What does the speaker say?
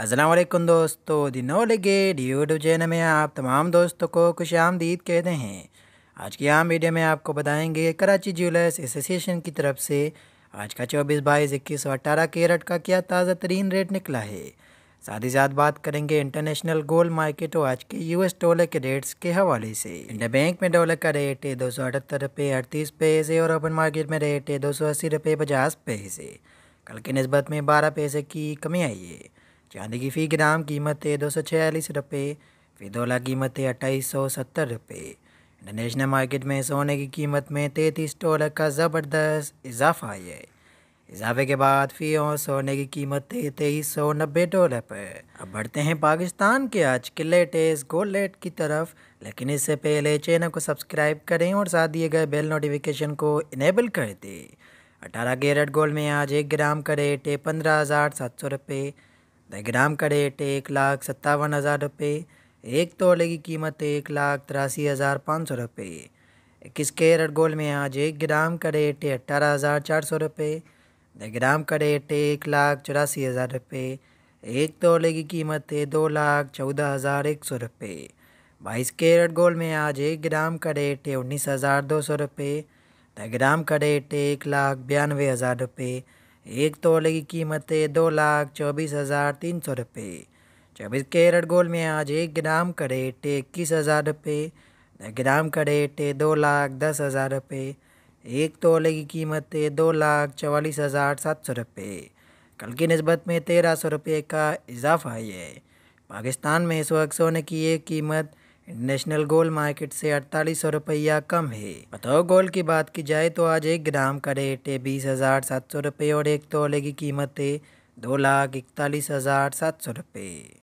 असलम दोस्तों दिनों लगे यूट्यूब चैनल में आप तमाम दोस्तों को खुश आमदीद कहते हैं आज की आम वीडियो में आपको बताएंगे कराची ज्वेलर्स एसोसिएशन की तरफ से आज का चौबीस बाईस इक्कीस सौ अट्ठारह कैरेट का क्या ताज़ा तरीन रेट निकला है साथ ही साथ बात करेंगे इंटरनेशनल गोल्ड मार्केट और आज के यूएस डॉलर के रेट्स के हवाले से इंडिया बैंक में डॉलर का रेट है दो सौ अठहत्तर रुपये अड़तीस पैसे और ओपन मार्केट में रेट है दो सौ अस्सी रुपये पचास पैसे कल की नस्बत में बारह पैसे की कमी आई है चांदी की फ़ी ग्राम कीमत है दो सौ छियालीस रुपये फिदोला कीमत है अट्ठाईस सौ सत्तर रुपये इंटरनेशनल मार्केट में सोने की कीमत में तैंतीस डॉलर का ज़बरदस्त इजाफा है इजाफे के बाद फी और सोने की कीमत तेईस सौ नब्बे डॉलर पर अब बढ़ते हैं पाकिस्तान के आज के लेटेस्ट गोल्ड रेट की तरफ लेकिन इससे पहले चैनल को सब्सक्राइब करें और साथ दिए गए बेल नोटिफिकेशन को इनेबल कर दें अठारह कैरेट गोल्ड में आज एक ग्राम का रेट है पंद्रह हज़ार सात सौ रुपये द ग्राम का रेट एक लाख सत्तावन हज़ार रुपये एक तोले की कीमत एक लाख तिरासी हज़ार पाँच सौ रुपये इक्कीस कैरट गोल्ड में आज एक ग्राम का रेट अट्ठारह हज़ार चार सौ रुपये द ग्राम का रेट एक लाख चौरासी हज़ार रुपये एक तोले की कीमत है दो लाख चौदह हज़ार एक सौ रुपये बाईस कैरट गोल्ड में आज एक ग्राम का रेट है उन्नीस हज़ार दो सौ रुपये द ग्राम का रेट एक लाख बयानवे हज़ार रुपये एक तोले की कीमत है दो लाख चौबीस हज़ार तीन सौ रुपये चौबीस कैरेट गोल्ड में आज एक ग्राम का रेट है इक्कीस हज़ार रुपये ग्राम का रेट है दो लाख दस हज़ार रुपये एक तोले की कीमत है दो लाख चवालीस हज़ार सात सौ रुपये कल की नस्बत में तेरह सौ रुपये का इजाफा है पाकिस्तान में इस वक्त सोने की एक कीमत इंटरनेशनल गोल मार्केट से अड़तालीस सौ रुपया कम है बताओ गोल्ड की बात की जाए तो आज एक ग्राम का रेट है बीस हजार सात सौ रुपये और एक तोले की कीमत है दो लाख इकतालीस हजार सात सौ रुपये